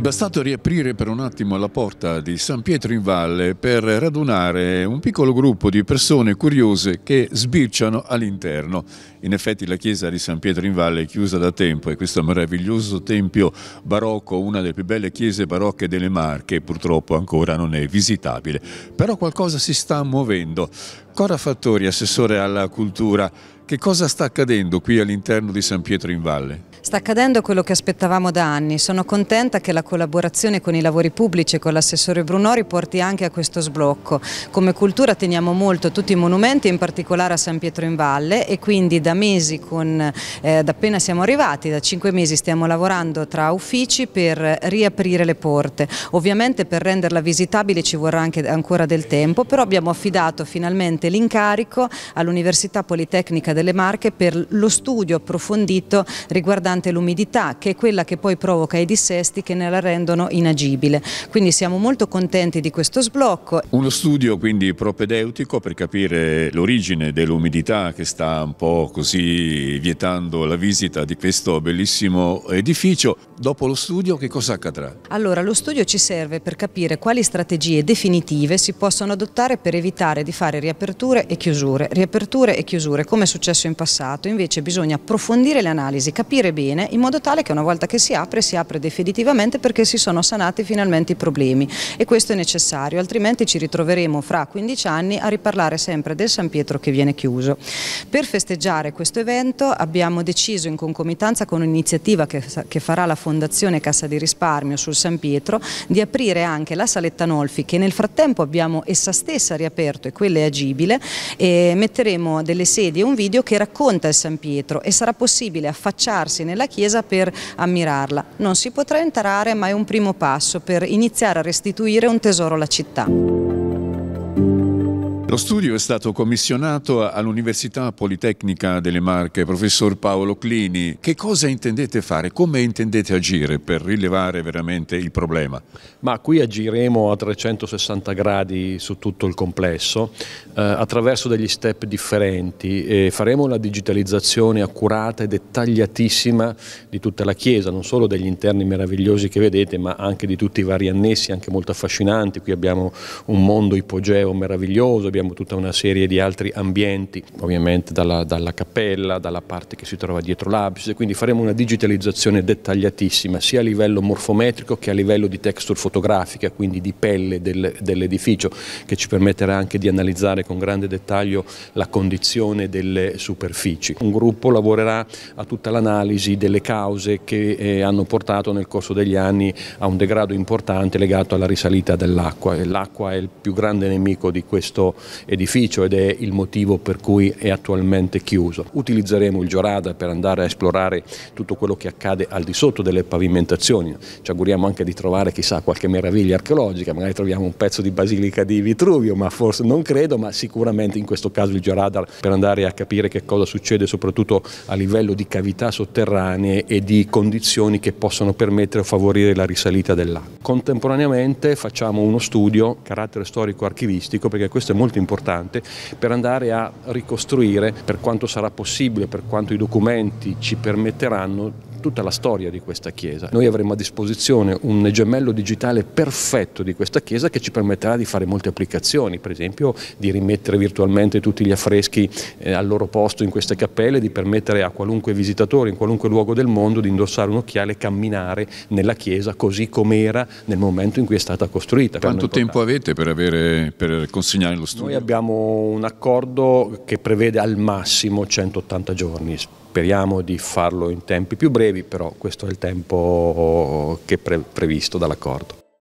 È bastato riaprire per un attimo la porta di San Pietro in Valle per radunare un piccolo gruppo di persone curiose che sbirciano all'interno. In effetti la chiesa di San Pietro in Valle è chiusa da tempo e questo meraviglioso tempio barocco, una delle più belle chiese barocche delle Marche, purtroppo ancora non è visitabile. Però qualcosa si sta muovendo. Cora Fattori, assessore alla cultura, che cosa sta accadendo qui all'interno di San Pietro in Valle? Sta accadendo quello che aspettavamo da anni. Sono contenta che la collaborazione con i lavori pubblici e con l'assessore Brunori porti anche a questo sblocco. Come cultura teniamo molto tutti i monumenti, in particolare a San Pietro in Valle e quindi da mesi, con, eh, da appena siamo arrivati, da cinque mesi stiamo lavorando tra uffici per riaprire le porte. Ovviamente per renderla visitabile ci vorrà anche ancora del tempo, però abbiamo affidato finalmente l'incarico all'Università Politecnica delle Marche per lo studio approfondito riguardante riguardante l'umidità che è quella che poi provoca i dissesti che ne la rendono inagibile. Quindi siamo molto contenti di questo sblocco. Uno studio quindi propedeutico per capire l'origine dell'umidità che sta un po' così vietando la visita di questo bellissimo edificio. Dopo lo studio che cosa accadrà? Allora lo studio ci serve per capire quali strategie definitive si possono adottare per evitare di fare riaperture e chiusure, riaperture e chiusure come è successo in passato, invece bisogna approfondire le analisi, capire bene bene, in modo tale che una volta che si apre, si apre definitivamente perché si sono sanati finalmente i problemi e questo è necessario, altrimenti ci ritroveremo fra 15 anni a riparlare sempre del San Pietro che viene chiuso. Per festeggiare questo evento abbiamo deciso in concomitanza con un'iniziativa che, che farà la Fondazione Cassa di Risparmio sul San Pietro di aprire anche la Saletta Nolfi che nel frattempo abbiamo essa stessa riaperto e quella è agibile e metteremo delle sedie e un video che racconta il San Pietro e sarà possibile affacciarsi nella chiesa per ammirarla. Non si potrà entrare ma è un primo passo per iniziare a restituire un tesoro alla città. Lo studio è stato commissionato all'Università Politecnica delle Marche, professor Paolo Clini. Che cosa intendete fare? Come intendete agire per rilevare veramente il problema? Ma qui agiremo a 360 gradi su tutto il complesso, eh, attraverso degli step differenti e faremo una digitalizzazione accurata e dettagliatissima di tutta la Chiesa, non solo degli interni meravigliosi che vedete, ma anche di tutti i vari annessi, anche molto affascinanti. Qui abbiamo un mondo ipogeo meraviglioso, abbiamo tutta una serie di altri ambienti, ovviamente dalla, dalla cappella, dalla parte che si trova dietro l'abside, quindi faremo una digitalizzazione dettagliatissima sia a livello morfometrico che a livello di texture fotografica, quindi di pelle del, dell'edificio, che ci permetterà anche di analizzare con grande dettaglio la condizione delle superfici. Un gruppo lavorerà a tutta l'analisi delle cause che eh, hanno portato nel corso degli anni a un degrado importante legato alla risalita dell'acqua. L'acqua è il più grande nemico di questo edificio ed è il motivo per cui è attualmente chiuso. Utilizzeremo il Giorada per andare a esplorare tutto quello che accade al di sotto delle pavimentazioni, ci auguriamo anche di trovare chissà qualche meraviglia archeologica, magari troviamo un pezzo di basilica di Vitruvio, ma forse non credo, ma sicuramente in questo caso il Giorada per andare a capire che cosa succede soprattutto a livello di cavità sotterranee e di condizioni che possono permettere o favorire la risalita dell'acqua. Contemporaneamente facciamo uno studio carattere storico-archivistico perché questo è molto importante importante per andare a ricostruire per quanto sarà possibile, per quanto i documenti ci permetteranno tutta la storia di questa Chiesa. Noi avremo a disposizione un gemello digitale perfetto di questa Chiesa che ci permetterà di fare molte applicazioni, per esempio di rimettere virtualmente tutti gli affreschi eh, al loro posto in queste cappelle, di permettere a qualunque visitatore in qualunque luogo del mondo di indossare un occhiale e camminare nella Chiesa così com'era nel momento in cui è stata costruita. Quanto tempo avete per, avere, per consegnare lo studio? Noi abbiamo un accordo che prevede al massimo 180 giorni, Speriamo di farlo in tempi più brevi, però questo è il tempo che è pre previsto dall'accordo.